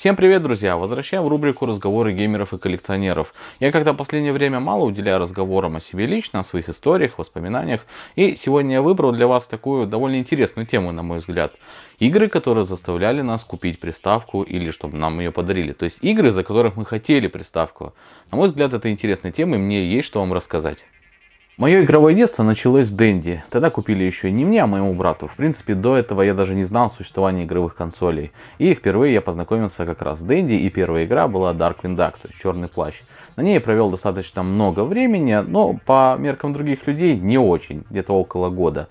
Всем привет, друзья! Возвращаем в рубрику «Разговоры геймеров и коллекционеров». Я как-то в последнее время мало уделяю разговорам о себе лично, о своих историях, воспоминаниях, и сегодня я выбрал для вас такую довольно интересную тему, на мой взгляд. Игры, которые заставляли нас купить приставку или чтобы нам ее подарили. То есть игры, за которых мы хотели приставку. На мой взгляд, это интересная тема, и мне есть что вам рассказать. Мое игровое детство началось с Дэнди. Тогда купили еще не мне, а моему брату. В принципе, до этого я даже не знал существования игровых консолей. И впервые я познакомился как раз с Дэнди, и первая игра была Darkwing Duck, то есть Черный Плащ. На ней я провел достаточно много времени, но по меркам других людей не очень, где-то около года.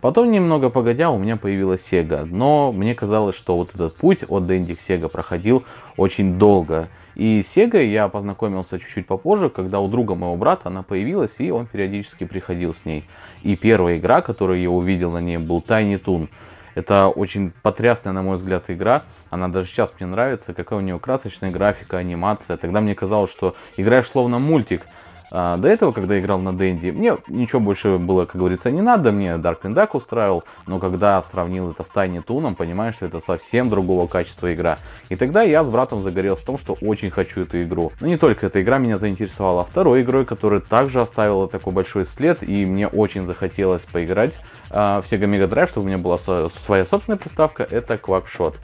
Потом, немного погодя, у меня появилась Sega, но мне казалось, что вот этот путь от Дэнди к Sega проходил очень долго. И с Sega я познакомился чуть-чуть попозже, когда у друга моего брата она появилась, и он периодически приходил с ней. И первая игра, которую я увидел на ней, был Tiny Toon. Это очень потрясная, на мой взгляд, игра. Она даже сейчас мне нравится, какая у нее красочная графика, анимация. Тогда мне казалось, что играешь словно мультик – а, до этого, когда играл на Дэнди, мне ничего больше было, как говорится, не надо, мне Dark and Duck устраивал, но когда сравнил это с Tiny Toon, понимаю, что это совсем другого качества игра. И тогда я с братом загорелся в том, что очень хочу эту игру. Но не только эта игра меня заинтересовала, а второй игрой, которая также оставила такой большой след, и мне очень захотелось поиграть а, в Sega Mega Drive, чтобы у меня была своя собственная приставка, это Quackshot.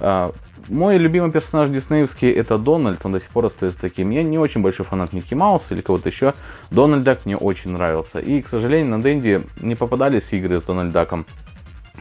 А, мой любимый персонаж диснеевский это Дональд, он до сих пор остается таким. Я не очень большой фанат Микки Мауса или кого-то еще. Дональд Дак мне очень нравился. И, к сожалению, на Дэнди не попадались игры с Дональд Даком.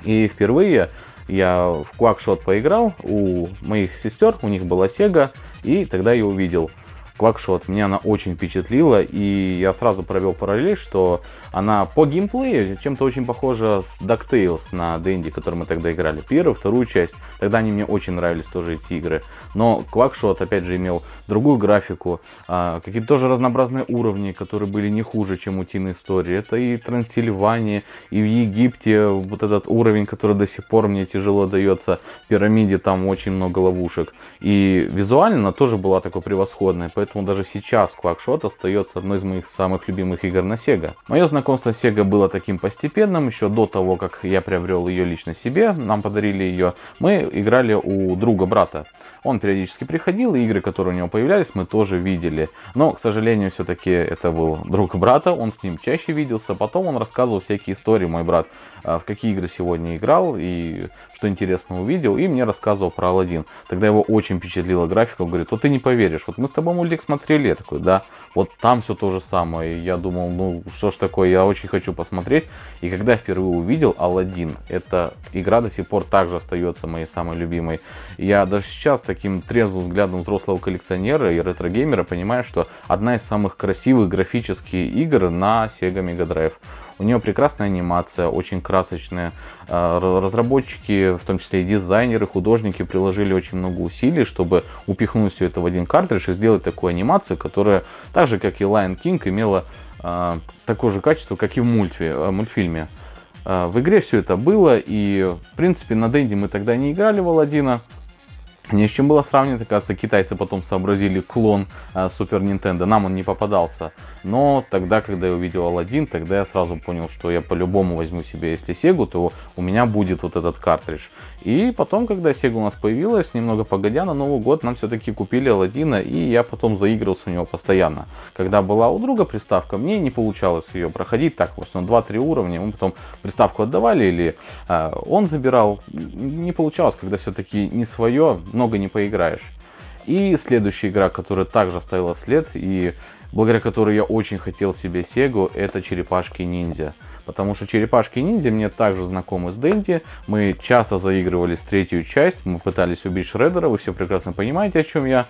И впервые я в Quackshot поиграл у моих сестер, у них была Sega, и тогда я увидел – Квакшот. Меня она очень впечатлила, и я сразу провел параллель, что она по геймплею чем-то очень похожа с DuckTales на Дэнди, который мы тогда играли. Первую, вторую часть. Тогда они мне очень нравились тоже эти игры. Но Квакшот, опять же, имел другую графику, а, какие-то тоже разнообразные уровни, которые были не хуже, чем у Тины Истории. Это и Трансильвания, и в Египте вот этот уровень, который до сих пор мне тяжело дается. В пирамиде там очень много ловушек. И визуально она тоже была такой превосходной поэтому даже сейчас Quackshot остается одной из моих самых любимых игр на Sega. Мое знакомство с Sega было таким постепенным, еще до того, как я приобрел ее лично себе, нам подарили ее, мы играли у друга брата. Он периодически приходил, и игры, которые у него появлялись, мы тоже видели. Но, к сожалению, все-таки это был друг брата, он с ним чаще виделся. Потом он рассказывал всякие истории, мой брат, а, в какие игры сегодня играл и что интересно увидел. И мне рассказывал про Алладин. Тогда его очень впечатлила графика. Он говорит, вот ты не поверишь, вот мы с тобой мультик смотрели. Я такой, да, вот там все то же самое. И я думал, ну что ж такое, я очень хочу посмотреть. И когда я впервые увидел Алладин, эта игра до сих пор также остается моей самой любимой. Я даже сейчас так таким трезвым взглядом взрослого коллекционера и ретро-геймера понимаешь, что одна из самых красивых графических игр на Sega Mega Drive. У нее прекрасная анимация, очень красочная. А, разработчики, в том числе и дизайнеры, художники приложили очень много усилий, чтобы упихнуть все это в один картридж и сделать такую анимацию, которая, так же как и Lion King, имела а, такое же качество, как и в мультфи, э, мультфильме. А, в игре все это было, и в принципе на Дэнди мы тогда не играли в Аладдина, не с чем было сравнено, оказывается, китайцы потом сообразили клон э, Супер Nintendo. Нам он не попадался. Но тогда, когда я увидел Алладин, тогда я сразу понял, что я по-любому возьму себе, если Сегу, то у меня будет вот этот картридж. И потом, когда Sega у нас появилась, немного погодя, на Новый год нам все-таки купили Алладина, и я потом заигрывался у него постоянно. Когда была у друга приставка, мне не получалось ее проходить так просто на 2-3 уровня. Мы потом приставку отдавали или э, он забирал. Не получалось, когда все-таки не свое, много не поиграешь. И следующая игра, которая также оставила след и благодаря которой я очень хотел себе Сегу, это черепашки-ниндзя. Потому что черепашки-ниндзя мне также знакомы с Дэнди. Мы часто заигрывали с третью часть, мы пытались убить Шреддера, вы все прекрасно понимаете, о чем я.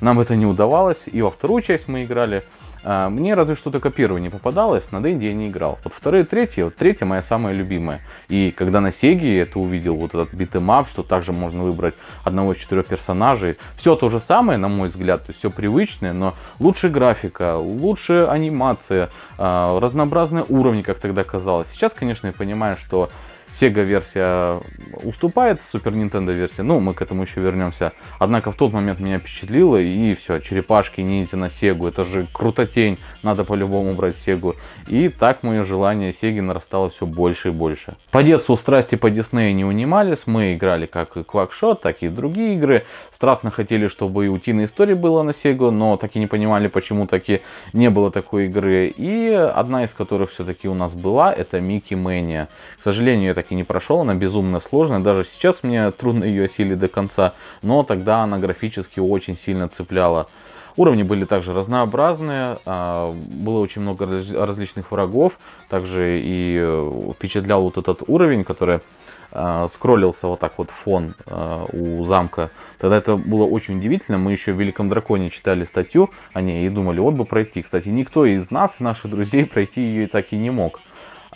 Нам это не удавалось. И во вторую часть мы играли. А, мне разве что только первая не попадалась, на Дэнди я не играл. Вот вторая третья, вот третья моя самая любимая. И когда на Сеге я это увидел, вот этот битэмап, что также можно выбрать одного из четырех персонажей, все то же самое, на мой взгляд, то есть все привычное, но лучше графика, лучше анимация, а, разнообразные уровни, как тогда казалось. Сейчас, конечно, я понимаю, что Sega версия уступает Super Nintendo версии, ну, мы к этому еще вернемся. Однако в тот момент меня впечатлило, и все, черепашки ниндзя на Сегу, это же крутотень, надо по-любому брать Сегу. И так мое желание Сеги нарастало все больше и больше. По детству страсти по Диснею не унимались, мы играли как и Quackshot, так и другие игры. Страстно хотели, чтобы и Утиная история была на Сегу, но так и не понимали, почему таки не было такой игры. И одна из которых все-таки у нас была, это Микки Мэния. К сожалению, я так так и не прошел, она безумно сложная, даже сейчас мне трудно ее осилить до конца, но тогда она графически очень сильно цепляла. Уровни были также разнообразные, а, было очень много различных врагов, также и э, впечатлял вот этот уровень, который а, скроллился вот так вот фон а, у замка. Тогда это было очень удивительно. Мы еще в Великом Драконе читали статью о ней и думали, вот бы пройти. Кстати, никто из нас, наших друзей, пройти ее и так и не мог.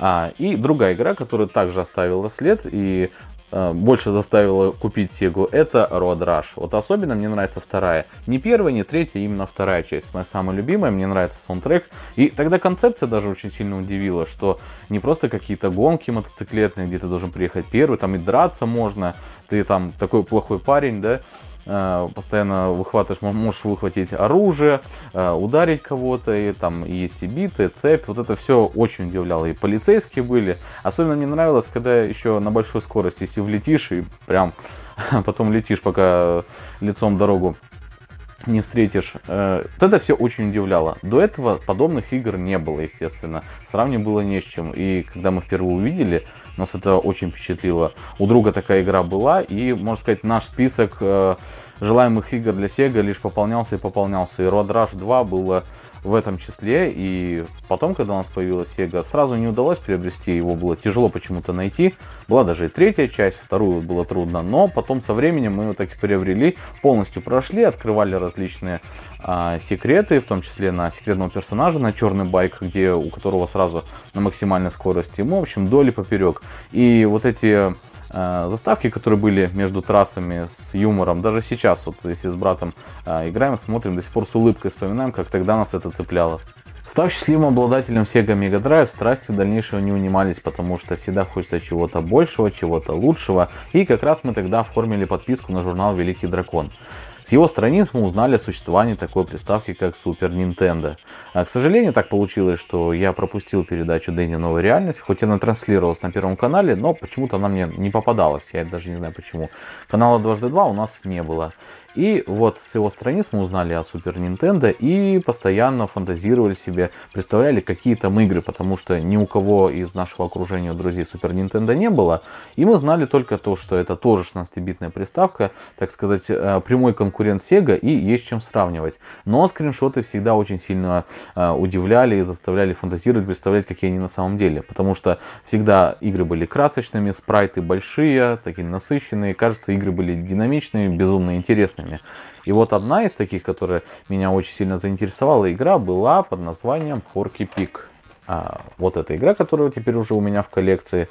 А, и другая игра, которая также оставила след и э, больше заставила купить Сегу, это Road Rush. Вот особенно мне нравится вторая. Не первая, не третья, а именно вторая часть. Моя самая любимая, мне нравится саундтрек. И тогда концепция даже очень сильно удивила, что не просто какие-то гонки мотоциклетные, где ты должен приехать первый, там и драться можно, ты там такой плохой парень, да, Э, постоянно выхватываешь, можешь выхватить оружие, э, ударить кого-то, и там есть и биты, и цепь, вот это все очень удивляло, и полицейские были. Особенно мне нравилось, когда еще на большой скорости, если влетишь и прям потом летишь, пока лицом дорогу не встретишь. Э, тогда все очень удивляло. До этого подобных игр не было, естественно. Сравнивать было не с чем. И когда мы впервые увидели, нас это очень впечатлило. У друга такая игра была, и, можно сказать, наш список э, желаемых игр для Sega лишь пополнялся и пополнялся. И Road Rush 2 было в этом числе, и потом, когда у нас появилась Sega, сразу не удалось приобрести, его было тяжело почему-то найти. Была даже и третья часть, вторую было трудно, но потом со временем мы его так и приобрели, полностью прошли, открывали различные а, секреты, в том числе на секретного персонажа, на черный байк, где у которого сразу на максимальной скорости, ему, ну, в общем, доли поперек. И вот эти Э, заставки, которые были между трассами с юмором. Даже сейчас, вот если с братом э, играем, смотрим, до сих пор с улыбкой вспоминаем, как тогда нас это цепляло. Став счастливым обладателем Sega Mega Drive, страсти в дальнейшем не унимались, потому что всегда хочется чего-то большего, чего-то лучшего, и как раз мы тогда оформили подписку на журнал «Великий дракон». С его страниц мы узнали о существовании такой приставки, как Super Nintendo. А, к сожалению, так получилось, что я пропустил передачу Дэнни «Новая реальность», хоть она транслировалась на Первом канале, но почему-то она мне не попадалась, я даже не знаю почему. Канала «Дважды два» у нас не было. И вот с его страниц мы узнали о Супер Нинтендо и постоянно фантазировали себе, представляли, какие там игры, потому что ни у кого из нашего окружения друзей Супер Нинтендо не было. И мы знали только то, что это тоже 16-битная приставка, так сказать, э, прямой конкурент Sega и есть чем сравнивать. Но скриншоты всегда очень сильно э, удивляли и заставляли фантазировать, представлять, какие они на самом деле. Потому что всегда игры были красочными, спрайты большие, такие насыщенные. Кажется, игры были динамичные, безумно интересные интересными. И вот одна из таких, которая меня очень сильно заинтересовала, игра была под названием Хорки Пик. А, вот эта игра, которая теперь уже у меня в коллекции.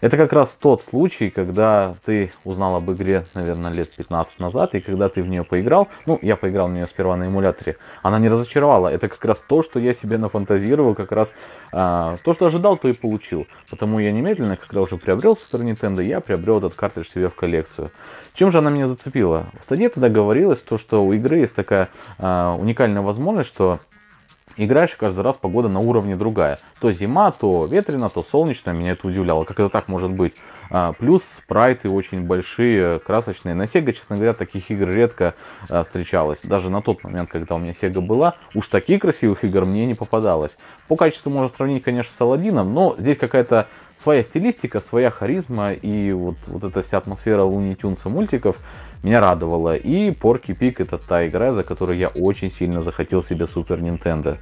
Это как раз тот случай, когда ты узнал об игре, наверное, лет 15 назад, и когда ты в нее поиграл, ну, я поиграл в нее сперва на эмуляторе, она не разочаровала. Это как раз то, что я себе нафантазировал, как раз а, то, что ожидал, то и получил. Потому я немедленно, когда уже приобрел Super Nintendo, я приобрел этот картридж себе в коллекцию. Чем же она меня зацепила? В стадии тогда говорилось то, что у игры есть такая а, уникальная возможность, что играешь, и каждый раз погода на уровне другая. То зима, то ветрено, то солнечно. Меня это удивляло, как это так может быть. А, плюс спрайты очень большие, красочные. На Sega, честно говоря, таких игр редко а, встречалось. Даже на тот момент, когда у меня Sega была, уж таких красивых игр мне не попадалось. По качеству можно сравнить, конечно, с Аладдином, но здесь какая-то своя стилистика, своя харизма и вот, вот эта вся атмосфера Луни Тюнса мультиков меня радовала. И Порки Пик это та игра, за которую я очень сильно захотел себе Супер Nintendo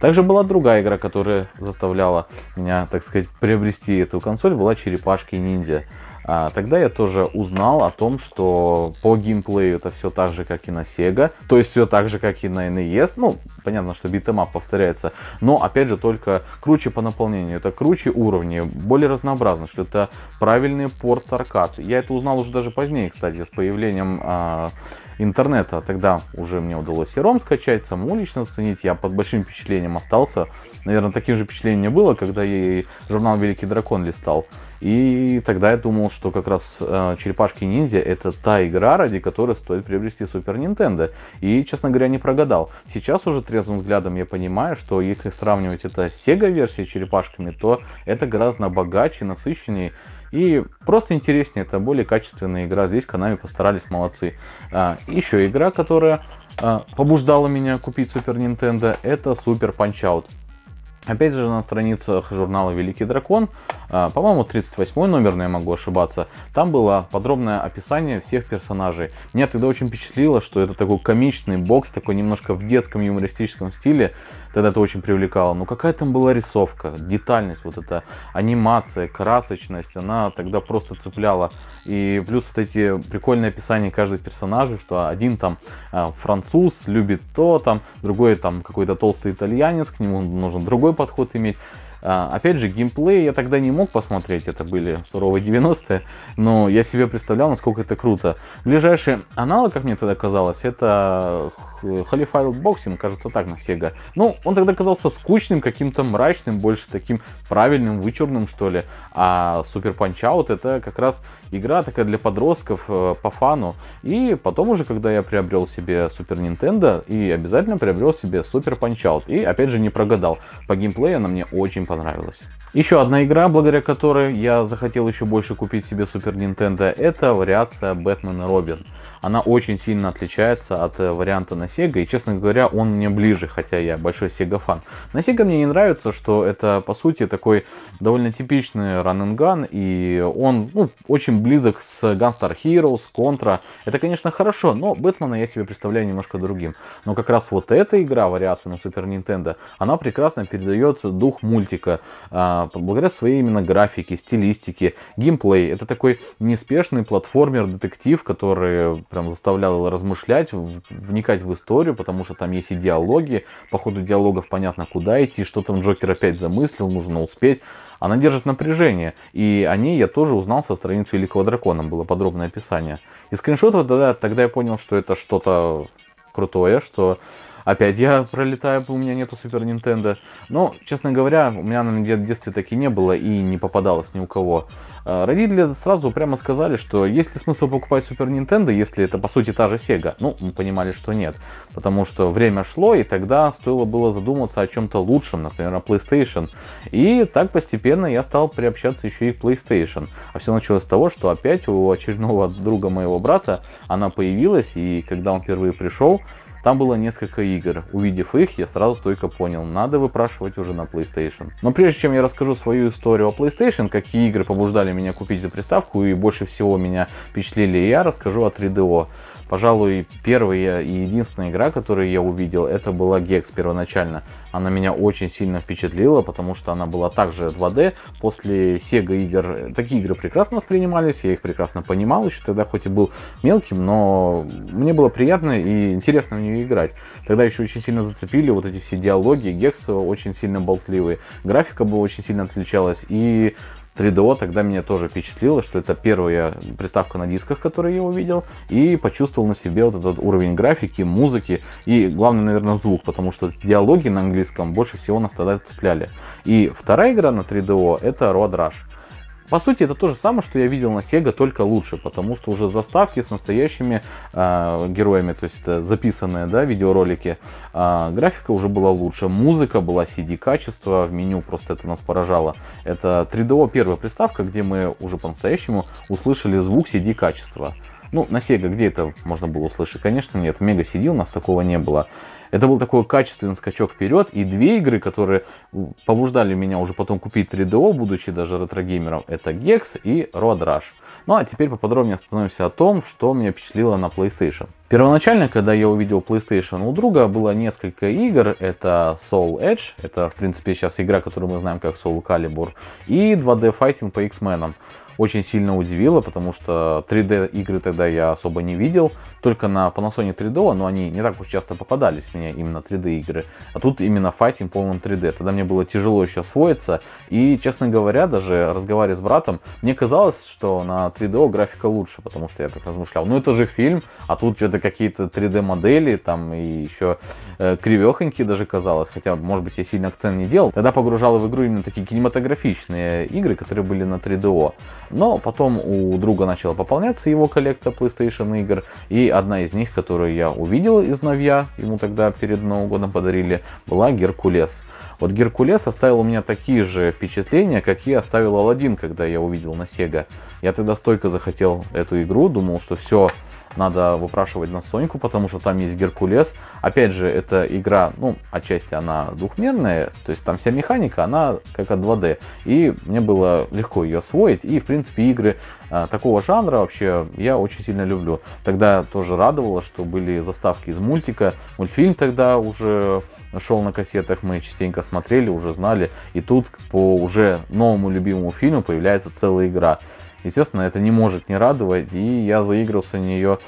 Также была другая игра, которая заставляла меня, так сказать, приобрести эту консоль, была Черепашки Ниндзя. А, тогда я тоже узнал о том, что по геймплею это все так же, как и на Sega, то есть все так же, как и на NES. Ну, понятно, что битэмап повторяется, но опять же только круче по наполнению, это круче уровни, более разнообразно, что это правильный порт с аркад. Я это узнал уже даже позднее, кстати, с появлением а, интернета. Тогда уже мне удалось и ROM скачать, саму лично оценить. Я под большим впечатлением остался. Наверное, таким же впечатлением мне было, когда я и журнал «Великий дракон» листал. И тогда я думал, что как раз э, Черепашки Ниндзя это та игра, ради которой стоит приобрести Супер Нинтендо. И, честно говоря, не прогадал. Сейчас уже трезвым взглядом я понимаю, что если сравнивать это с Sega версией Черепашками, то это гораздо богаче, насыщеннее и просто интереснее, это более качественная игра. Здесь канами постарались, молодцы. А, еще игра, которая а, побуждала меня купить Супер Нинтендо, это Супер Punch-Out. Опять же на страницах журнала Великий Дракон а, по-моему, 38 номер, но я могу ошибаться, там было подробное описание всех персонажей. Меня тогда очень впечатлило, что это такой комичный бокс, такой немножко в детском юмористическом стиле, тогда это очень привлекало. Но ну, какая там была рисовка, детальность, вот эта анимация, красочность, она тогда просто цепляла. И плюс вот эти прикольные описания каждого персонажа, что один там а, француз любит то, там другой там какой-то толстый итальянец, к нему нужен другой подход иметь. А, опять же, геймплей я тогда не мог посмотреть, это были суровые 90-е, но я себе представлял, насколько это круто. Ближайший аналог, как мне тогда казалось, это Халифайл э, Боксинг, кажется, так на Sega. Ну, он тогда казался скучным, каким-то мрачным, больше таким правильным, вычурным, что ли. А Супер Панчаут это как раз игра такая для подростков э, по фану. И потом уже, когда я приобрел себе Супер Nintendo, и обязательно приобрел себе Супер Панчаут. И опять же не прогадал. По геймплею она мне очень понравилась. Еще одна игра, благодаря которой я захотел еще больше купить себе Супер Nintendo, это вариация Бэтмен Робин она очень сильно отличается от э, варианта на Sega, и, честно говоря, он мне ближе, хотя я большой Sega фан. На Sega мне не нравится, что это, по сути, такой довольно типичный run and gun, и он ну, очень близок с Gunstar Heroes, Contra. Это, конечно, хорошо, но Бэтмена я себе представляю немножко другим. Но как раз вот эта игра, вариация на Super Nintendo, она прекрасно передает дух мультика, а, благодаря своей именно графике, стилистике, геймплей. Это такой неспешный платформер-детектив, который прям заставлял размышлять, вникать в историю, потому что там есть и диалоги, по ходу диалогов понятно, куда идти, что там Джокер опять замыслил, нужно успеть. Она держит напряжение, и о ней я тоже узнал со страниц Великого Дракона, было подробное описание. И скриншотов тогда, тогда я понял, что это что-то крутое, что Опять я пролетаю, у меня нету Супер Нинтендо. Но, честно говоря, у меня на детстве таки не было и не попадалось ни у кого. А, родители сразу прямо сказали, что есть ли смысл покупать Супер Нинтендо, если это по сути та же Sega? Ну, мы понимали, что нет. Потому что время шло, и тогда стоило было задуматься о чем-то лучшем, например, о PlayStation. И так постепенно я стал приобщаться еще и к PlayStation. А все началось с того, что опять у очередного друга моего брата она появилась, и когда он впервые пришел, там было несколько игр. Увидев их, я сразу стойко понял, надо выпрашивать уже на PlayStation. Но прежде чем я расскажу свою историю о PlayStation, какие игры побуждали меня купить эту приставку и больше всего меня впечатлили, я расскажу о 3DO. Пожалуй, первая и единственная игра, которую я увидел, это была Gex первоначально. Она меня очень сильно впечатлила, потому что она была также 2D. После Sega игр, э, такие игры прекрасно воспринимались, я их прекрасно понимал еще тогда, хоть и был мелким, но мне было приятно и интересно в нее играть. Тогда еще очень сильно зацепили вот эти все диалоги, Гекс очень сильно болтливый, графика была очень сильно отличалась, и 3DO тогда меня тоже впечатлило, что это первая приставка на дисках, которую я увидел, и почувствовал на себе вот этот уровень графики, музыки и, главное, наверное, звук, потому что диалоги на английском больше всего нас тогда цепляли. И вторая игра на 3DO — это Road Rush. По сути, это то же самое, что я видел на Sega, только лучше, потому что уже заставки с настоящими э, героями, то есть это записанные да, видеоролики, э, графика уже была лучше, музыка была CD-качество, в меню просто это нас поражало. Это 3DO первая приставка, где мы уже по-настоящему услышали звук CD-качества. Ну, на Sega где это можно было услышать? Конечно, нет. Mega CD у нас такого не было. Это был такой качественный скачок вперед. И две игры, которые побуждали меня уже потом купить 3DO, будучи даже ретрогеймером, это Gex и Road Rush. Ну а теперь поподробнее остановимся о том, что меня впечатлило на PlayStation. Первоначально, когда я увидел PlayStation у друга, было несколько игр. Это Soul Edge, это в принципе сейчас игра, которую мы знаем как Soul Calibur, и 2D файтинг по X-Men очень сильно удивило, потому что 3D игры тогда я особо не видел, только на Panasonic 3DO, но они не так уж часто попадались мне именно 3D игры, а тут именно файтинг полным 3D. Тогда мне было тяжело еще освоиться, и, честно говоря, даже разговаривая с братом, мне казалось, что на 3DO графика лучше, потому что я так размышлял, ну это же фильм, а тут что-то какие-то 3D модели, там и еще э, кривехонькие даже казалось, хотя, может быть, я сильно акцент не делал. Тогда погружал в игру именно такие кинематографичные игры, которые были на 3DO. Но потом у друга начала пополняться его коллекция PlayStation игр, и одна из них, которую я увидел из новья, ему тогда перед Новым годом подарили, была Геркулес. Вот Геркулес оставил у меня такие же впечатления, какие оставил Алладин, когда я увидел на Sega. Я тогда стойко захотел эту игру, думал, что все, надо выпрашивать на Соньку, потому что там есть Геркулес. Опять же, эта игра, ну, отчасти она двухмерная, то есть там вся механика, она как от 2D. И мне было легко ее освоить, и, в принципе, игры э, такого жанра вообще я очень сильно люблю. Тогда тоже радовало, что были заставки из мультика, мультфильм тогда уже шел на кассетах, мы частенько смотрели, уже знали, и тут по уже новому любимому фильму появляется целая игра. Естественно, это не может не радовать, и я заигрался в нее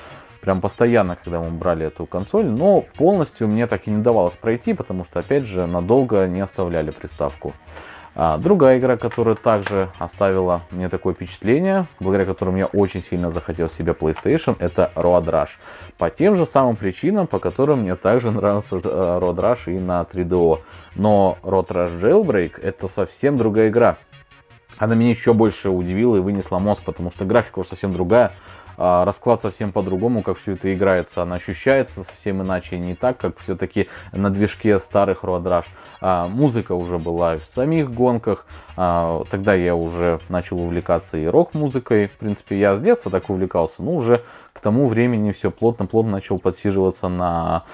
прям постоянно, когда мы брали эту консоль, но полностью мне так и не давалось пройти, потому что, опять же, надолго не оставляли приставку. А другая игра, которая также оставила мне такое впечатление, благодаря которому я очень сильно захотел себе PlayStation, это Road Rush. По тем же самым причинам, по которым мне также нравился э, Road Rush и на 3DO. Но Road Rush Jailbreak это совсем другая игра она меня еще больше удивила и вынесла мозг, потому что графика уже совсем другая, а, расклад совсем по-другому, как все это играется. Она ощущается совсем иначе, не так, как все-таки на движке старых Road а, Музыка уже была в самих гонках, а, тогда я уже начал увлекаться и рок-музыкой. В принципе, я с детства так увлекался, но уже к тому времени все плотно-плотно начал подсиживаться на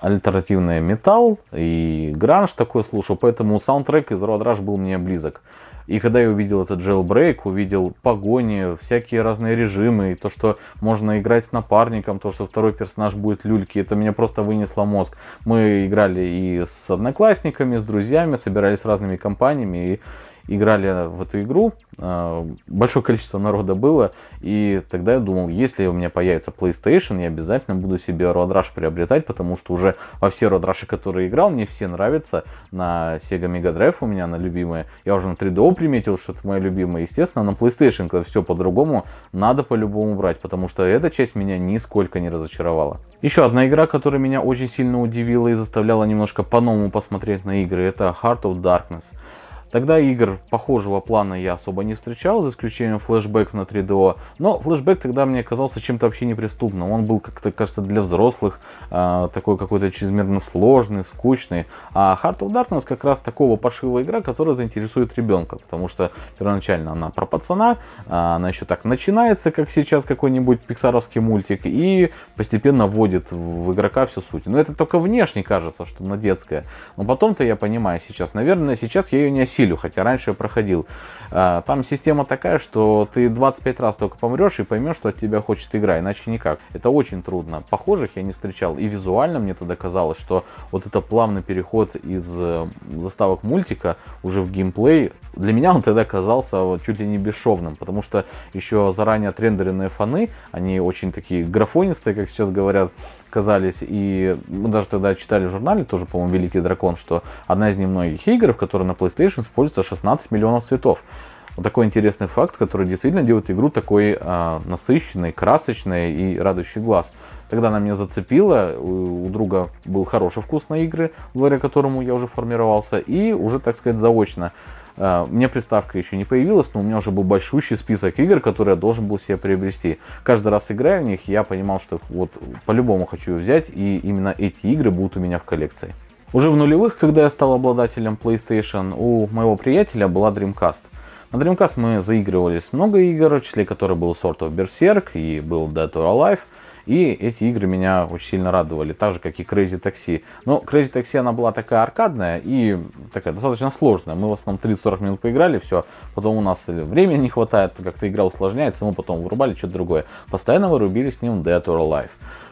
альтернативный металл и гранж такой слушал, поэтому саундтрек из Road был мне близок. И когда я увидел этот jailbreak, увидел погони, всякие разные режимы, и то, что можно играть с напарником, то, что второй персонаж будет люльки, это меня просто вынесло мозг. Мы играли и с одноклассниками, с друзьями, собирались с разными компаниями, и играли в эту игру, э, большое количество народа было, и тогда я думал, если у меня появится PlayStation, я обязательно буду себе Road Rush приобретать, потому что уже во все Road Rush, которые играл, мне все нравятся, на Sega Mega Drive у меня она любимая, я уже на 3DO приметил, что это моя любимая, естественно, на PlayStation, когда все по-другому, надо по-любому брать, потому что эта часть меня нисколько не разочаровала. Еще одна игра, которая меня очень сильно удивила и заставляла немножко по-новому посмотреть на игры, это Heart of Darkness. Тогда игр похожего плана я особо не встречал, за исключением флешбэк на 3DO. Но флешбэк тогда мне казался чем-то вообще неприступным. Он был как-то, кажется, для взрослых, э, такой какой-то чрезмерно сложный, скучный. А Heart of Darkness как раз такого паршивого игра, которая заинтересует ребенка. Потому что первоначально она про пацана, э, она еще так начинается, как сейчас какой-нибудь пиксаровский мультик, и постепенно вводит в игрока всю суть. Но это только внешне кажется, что она детская, Но потом-то я понимаю сейчас, наверное, сейчас я ее не осилю неделю, хотя раньше я проходил. А, там система такая, что ты 25 раз только помрешь и поймешь, что от тебя хочет игра, иначе никак. Это очень трудно. Похожих я не встречал. И визуально мне тогда казалось, что вот это плавный переход из э, заставок мультика уже в геймплей, для меня он тогда казался чуть ли не бесшовным, потому что еще заранее отрендеренные фоны они очень такие графонистые, как сейчас говорят, сказались, и мы даже тогда читали в журнале, тоже, по-моему, «Великий дракон», что одна из немногих игр, в которой на PlayStation используется 16 миллионов цветов. Вот такой интересный факт, который действительно делает игру такой э, насыщенной, красочной и радующий глаз. Тогда она меня зацепила, у, у друга был хороший вкус на игры, благодаря которому я уже формировался, и уже, так сказать, заочно а, Мне приставка еще не появилась, но у меня уже был большущий список игр, которые я должен был себе приобрести. Каждый раз играя в них, я понимал, что вот по-любому хочу ее взять, и именно эти игры будут у меня в коллекции. Уже в нулевых, когда я стал обладателем PlayStation, у моего приятеля была Dreamcast. На Dreamcast мы заигрывались много игр, в числе которых был Sort of Berserk и был Dead or Alive – и эти игры меня очень сильно радовали, так же, как и Crazy Taxi. Но Crazy Taxi, она была такая аркадная и такая достаточно сложная. Мы в основном 30-40 минут поиграли, все. Потом у нас времени не хватает, как-то игра усложняется, мы потом вырубали что-то другое. Постоянно вырубили с ним Dead or Alive.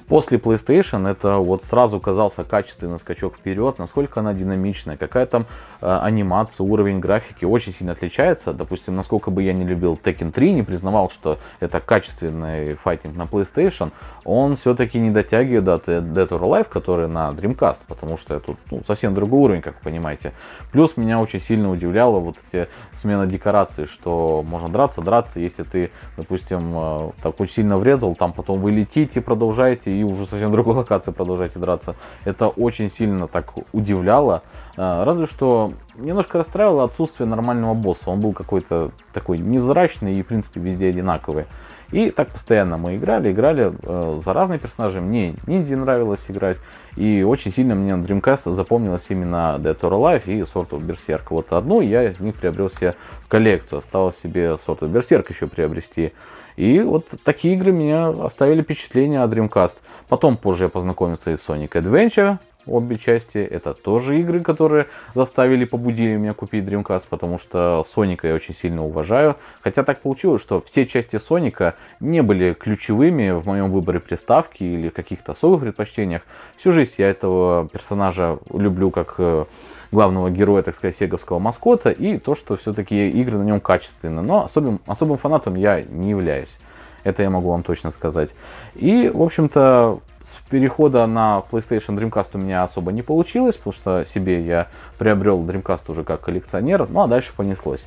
После PlayStation это вот сразу казался качественный скачок вперед, насколько она динамичная, какая там э, анимация, уровень графики очень сильно отличается. Допустим, насколько бы я не любил Tekken 3, не признавал, что это качественный файтинг на PlayStation, он все-таки не дотягивает до Dead or Alive, который на Dreamcast, потому что это ну, совсем другой уровень, как вы понимаете. Плюс меня очень сильно удивляло вот эти смена декораций, что можно драться, драться, если ты, допустим, э, так очень сильно врезал, там потом вы летите, продолжаете и уже совсем в другой локации продолжаете драться. Это очень сильно так удивляло. А, разве что немножко расстраивало отсутствие нормального босса. Он был какой-то такой невзрачный и, в принципе, везде одинаковый. И так постоянно мы играли, играли э, за разные персонажи. Мне ниндзя нравилось играть. И очень сильно мне на Dreamcast запомнилось именно Dead or Alive и Sword of Berserk. Вот одну я из них приобрел себе коллекцию. Осталось себе Sword of Berserk еще приобрести. И вот такие игры меня оставили впечатление о Dreamcast. Потом позже я познакомился и с Sonic Adventure, обе части. Это тоже игры, которые заставили, побудили меня купить Dreamcast, потому что Соника я очень сильно уважаю. Хотя так получилось, что все части Соника не были ключевыми в моем выборе приставки или каких-то особых предпочтениях. Всю жизнь я этого персонажа люблю как э, главного героя, так сказать, сеговского маскота, и то, что все-таки игры на нем качественны. Но особым, особым фанатом я не являюсь. Это я могу вам точно сказать. И, в общем-то, с перехода на PlayStation Dreamcast у меня особо не получилось, потому что себе я приобрел Dreamcast уже как коллекционер, ну а дальше понеслось.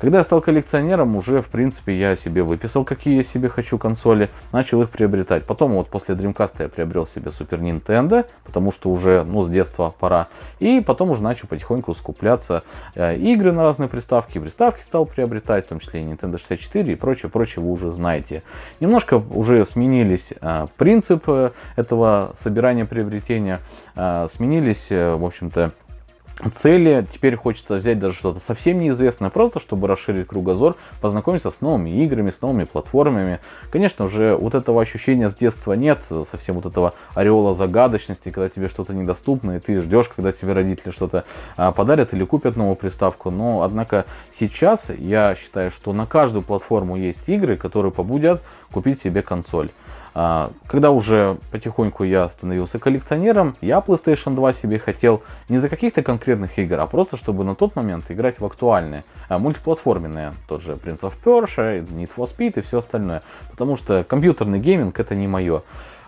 Когда я стал коллекционером, уже, в принципе, я себе выписал, какие я себе хочу консоли, начал их приобретать. Потом вот после Dreamcast я приобрел себе Super Nintendo, потому что уже, ну, с детства пора. И потом уже начал потихоньку скупляться э, игры на разные приставки, приставки стал приобретать, в том числе и Nintendo 64 и прочее, прочее вы уже знаете. Немножко уже сменились э, принципы этого собирания приобретения, э, сменились, э, в общем-то, цели. Теперь хочется взять даже что-то совсем неизвестное, просто чтобы расширить кругозор, познакомиться с новыми играми, с новыми платформами. Конечно, уже вот этого ощущения с детства нет, совсем вот этого ореола загадочности, когда тебе что-то недоступно, и ты ждешь, когда тебе родители что-то а, подарят или купят новую приставку. Но, однако, сейчас я считаю, что на каждую платформу есть игры, которые побудят купить себе консоль. А, когда уже потихоньку я становился коллекционером, я PlayStation 2 себе хотел не за каких-то конкретных игр, а просто чтобы на тот момент играть в актуальные, а, мультиплатформенные, тот же Prince of Persia, Need for Speed и все остальное. Потому что компьютерный гейминг это не мое.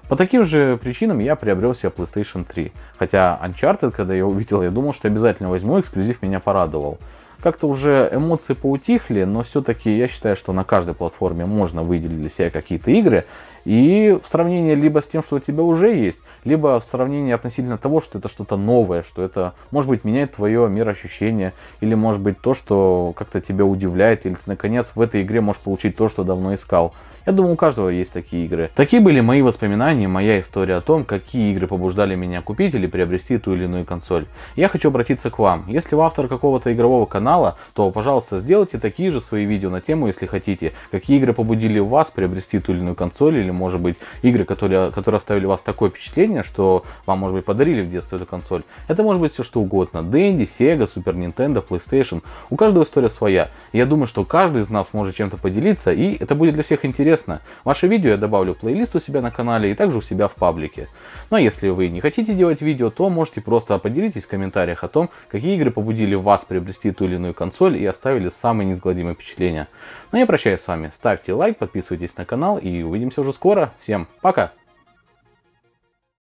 По таким же причинам я приобрел себе PlayStation 3. Хотя Uncharted, когда я увидел, я думал, что обязательно возьму, эксклюзив меня порадовал как-то уже эмоции поутихли, но все-таки я считаю, что на каждой платформе можно выделить для себя какие-то игры. И в сравнении либо с тем, что у тебя уже есть, либо в сравнении относительно того, что это что-то новое, что это, может быть, меняет твое мироощущение, или, может быть, то, что как-то тебя удивляет, или ты, наконец, в этой игре можешь получить то, что давно искал. Я думаю, у каждого есть такие игры. Такие были мои воспоминания, моя история о том, какие игры побуждали меня купить или приобрести ту или иную консоль. Я хочу обратиться к вам. Если вы автор какого-то игрового канала, то, пожалуйста, сделайте такие же свои видео на тему, если хотите. Какие игры побудили вас приобрести ту или иную консоль, или, может быть, игры, которые, которые оставили у вас такое впечатление, что вам, может быть, подарили в детстве эту консоль. Это может быть все что угодно. Дэнди, Sega, Super Nintendo, PlayStation. У каждого история своя. Я думаю, что каждый из нас может чем-то поделиться, и это будет для всех интересно интересно, ваше видео я добавлю в плейлист у себя на канале и также у себя в паблике. Но если вы не хотите делать видео, то можете просто поделитесь в комментариях о том, какие игры побудили вас приобрести ту или иную консоль и оставили самые неизгладимые впечатления. Ну я прощаюсь с вами, ставьте лайк, подписывайтесь на канал и увидимся уже скоро. Всем пока!